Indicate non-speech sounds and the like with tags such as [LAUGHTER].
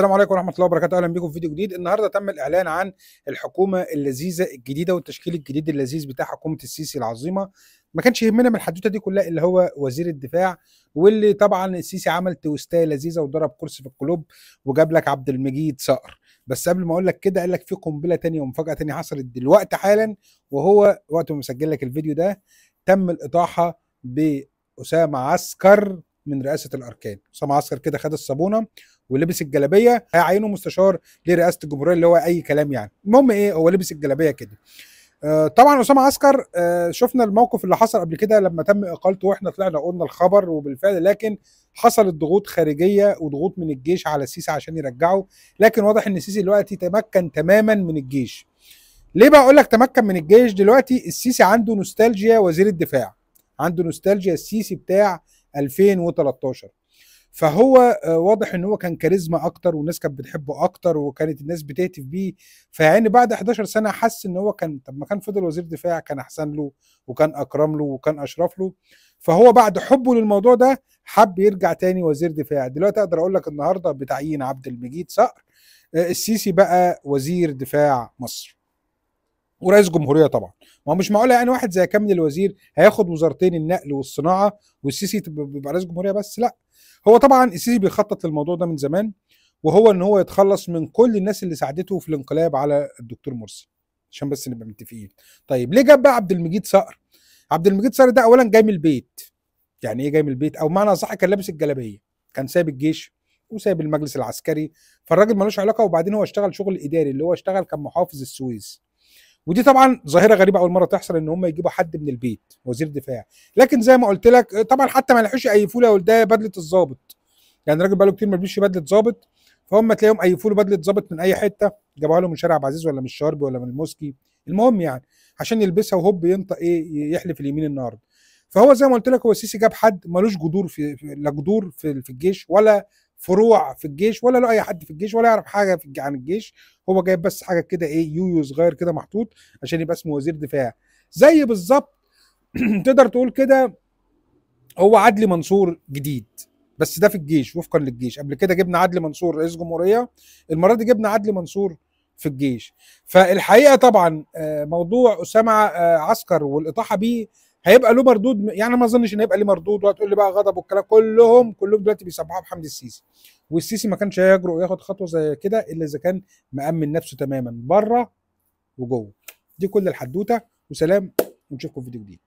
السلام عليكم ورحمه الله وبركاته اهلا بيكم في فيديو جديد النهارده تم الاعلان عن الحكومه اللذيذه الجديده والتشكيل الجديد اللذيذ بتاع حكومه السيسي العظيمه ما كانش يهمنا من الحدوته دي كلها اللي هو وزير الدفاع واللي طبعا السيسي عمل توستايه لذيذه وضرب كرسي في القلوب وجاب لك عبد المجيد صقر بس قبل ما اقول لك كده قال لك في قنبله تانية ومفاجاه تانية حصلت دلوقتي حالا وهو وقت ما مسجل لك الفيديو ده تم الاطاحه باسامه عسكر من رئاسه الاركان اسامه عسكر كده خد الصابونه ولبس الجلابيه هيعينه مستشار لرئاسه الجمهوريه اللي هو اي كلام يعني المهم ايه هو لبس الجلابيه كده آه، طبعا اسامه عسكر آه، شفنا الموقف اللي حصل قبل كده لما تم اقالته واحنا طلعنا قلنا الخبر وبالفعل لكن حصلت ضغوط خارجيه وضغوط من الجيش على السيسي عشان يرجعه لكن واضح ان السيسي دلوقتي تمكن تماما من الجيش ليه بقى اقول لك تمكن من الجيش دلوقتي السيسي عنده نوستالجيا وزير الدفاع عنده نوستالجيا السيسي بتاع 2013 فهو آه، واضح ان هو كان كاريزما اكتر والناس كانت بتحبه اكتر وكانت الناس بتهتف بيه فيعني بعد 11 سنه حس ان هو كان طب ما كان فضل وزير دفاع كان احسن له وكان اكرم له وكان اشرف له فهو بعد حبه للموضوع ده حب يرجع تاني وزير دفاع دلوقتي اقدر اقول لك النهارده بتعيين عبد المجيد صقر آه، السيسي بقى وزير دفاع مصر ورئيس جمهوريه طبعا ما مش معقول يعني واحد زي كامل الوزير هياخد وزارتين النقل والصناعه والسيسي بيبقى رئيس جمهوريه بس لا هو طبعا السيسي بيخطط للموضوع ده من زمان وهو ان هو يتخلص من كل الناس اللي ساعدته في الانقلاب على الدكتور مرسي عشان بس نبقى متفقين طيب ليه جاب بقى عبد المجيد صقر عبد المجيد صقر ده اولا جاي من البيت يعني ايه جاي من البيت او معنى صح كان لابس الجلابيه كان سايب الجيش وسايب المجلس العسكري فالراجل ملوش علاقه وبعدين هو اشتغل شغل اداري اللي هو اشتغل كمحافظ السويس ودي طبعا ظاهره غريبه اول مره تحصل ان هم يجيبوا حد من البيت وزير دفاع لكن زي ما قلت لك طبعا حتى ما لحقوش يقيفوا له ده بدله الضابط يعني الراجل بقاله كتير ما لبسش بدله ضابط فهم تلاقيهم اي له بدله ضابط من اي حته جابوها له من شارع عبد العزيز ولا من الشاربي ولا من الموسكي المهم يعني عشان يلبسها وهوب ينطق ايه يحلف اليمين النهارده فهو زي ما قلت لك هو السيسي جاب حد ملوش جذور في لا جذور في الجيش ولا فروع في الجيش ولا له اي حد في الجيش ولا يعرف حاجه في عن الجيش هو جايب بس حاجه كده ايه يويو صغير كده محطوط عشان يبقى اسمه وزير دفاع زي بالظبط [CLEARS THROAT] تقدر تقول كده هو عدلي منصور جديد بس ده في الجيش وفقا للجيش قبل كده جبنا عدلي منصور رئيس جمهوريه المره دي جبنا عدلي منصور في الجيش فالحقيقه طبعا آه، موضوع اسامه آه، عسكر والاطاحه بيه هيبقى له مردود يعني ما اظنش ان هيبقى ليه مردود وهتقول لي بقى غضب والكلام كلهم كلهم دلوقتي بيسبحوا بحمد السيسي والسيسي ما كانش هيجرؤ ياخد خطوه زي كده الا اذا كان مامن نفسه تماما بره وجوه دي كل الحدوته وسلام ونشوفكم في فيديو جديد